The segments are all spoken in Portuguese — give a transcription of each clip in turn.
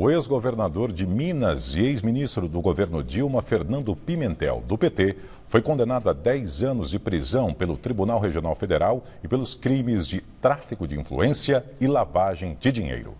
O ex-governador de Minas e ex-ministro do governo Dilma, Fernando Pimentel, do PT, foi condenado a 10 anos de prisão pelo Tribunal Regional Federal e pelos crimes de tráfico de influência e lavagem de dinheiro.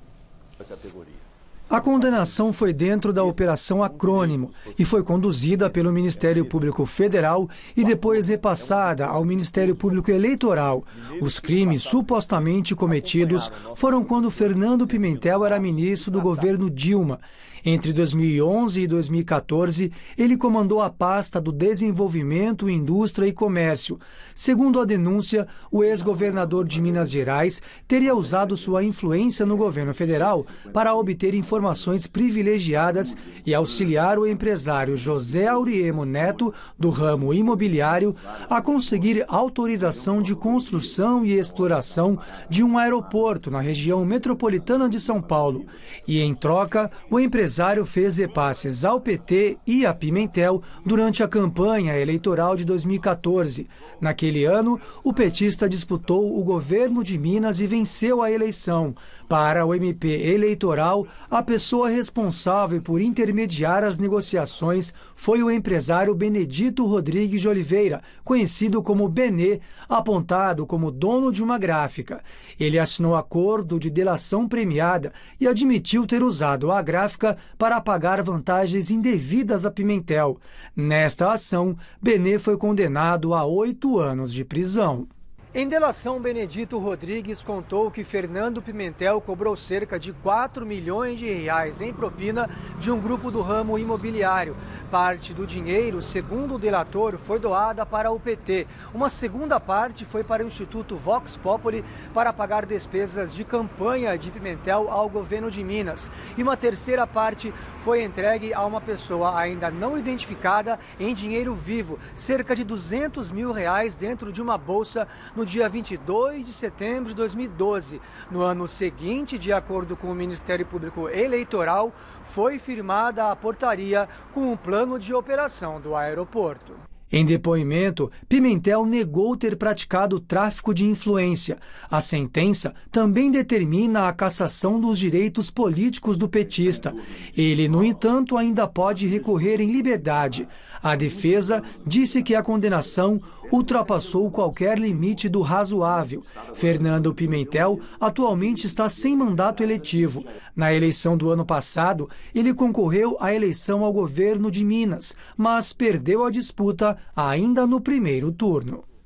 A condenação foi dentro da Operação Acrônimo e foi conduzida pelo Ministério Público Federal e depois repassada ao Ministério Público Eleitoral. Os crimes supostamente cometidos foram quando Fernando Pimentel era ministro do governo Dilma. Entre 2011 e 2014, ele comandou a pasta do Desenvolvimento, Indústria e Comércio. Segundo a denúncia, o ex-governador de Minas Gerais teria usado sua influência no governo federal para obter informações informações privilegiadas e auxiliar o empresário José Auriemo Neto, do ramo imobiliário, a conseguir autorização de construção e exploração de um aeroporto na região metropolitana de São Paulo. E, em troca, o empresário fez repasses ao PT e à Pimentel durante a campanha eleitoral de 2014. Naquele ano, o petista disputou o governo de Minas e venceu a eleição. Para o MP eleitoral, a pessoa responsável por intermediar as negociações foi o empresário Benedito Rodrigues de Oliveira, conhecido como Benê, apontado como dono de uma gráfica. Ele assinou acordo de delação premiada e admitiu ter usado a gráfica para pagar vantagens indevidas a Pimentel. Nesta ação, Benê foi condenado a oito anos de prisão. Em delação, Benedito Rodrigues contou que Fernando Pimentel cobrou cerca de 4 milhões de reais em propina de um grupo do ramo imobiliário parte do dinheiro, segundo o delator, foi doada para o PT. Uma segunda parte foi para o Instituto Vox Populi para pagar despesas de campanha de Pimentel ao governo de Minas. E uma terceira parte foi entregue a uma pessoa ainda não identificada em dinheiro vivo, cerca de 200 mil reais dentro de uma bolsa no dia 22 de setembro de 2012. No ano seguinte, de acordo com o Ministério Público Eleitoral, foi firmada a portaria com um plano plano de operação do aeroporto. Em depoimento, Pimentel negou ter praticado tráfico de influência. A sentença também determina a cassação dos direitos políticos do petista. Ele, no entanto, ainda pode recorrer em liberdade. A defesa disse que a condenação ultrapassou qualquer limite do razoável. Fernando Pimentel atualmente está sem mandato eletivo. Na eleição do ano passado, ele concorreu à eleição ao governo de Minas, mas perdeu a disputa ainda no primeiro turno.